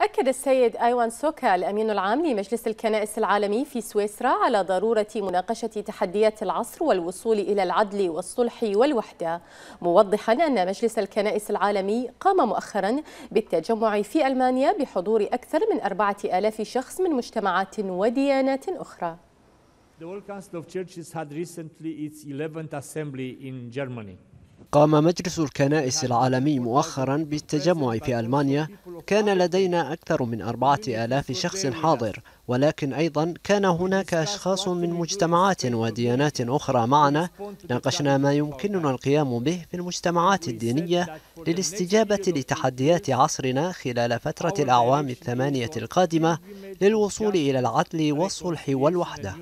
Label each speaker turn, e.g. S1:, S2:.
S1: أكد السيد أيوان سوكا الأمين العام لمجلس الكنائس العالمي في سويسرا على ضرورة مناقشة تحديات العصر والوصول إلى العدل والصلح والوحدة موضحا أن مجلس الكنائس العالمي قام مؤخرا بالتجمع في ألمانيا بحضور أكثر من أربعة آلاف شخص من مجتمعات وديانات أخرى
S2: The World Council of Churches had recently its 11th assembly in Germany.
S3: قام مجلس الكنائس العالمي مؤخرا بالتجمع في ألمانيا كان لدينا أكثر من أربعة آلاف شخص حاضر ولكن أيضا كان هناك أشخاص من مجتمعات وديانات أخرى معنا ناقشنا ما يمكننا القيام به في المجتمعات الدينية للاستجابة لتحديات عصرنا خلال فترة الأعوام الثمانية القادمة للوصول إلى العدل والصلح والوحدة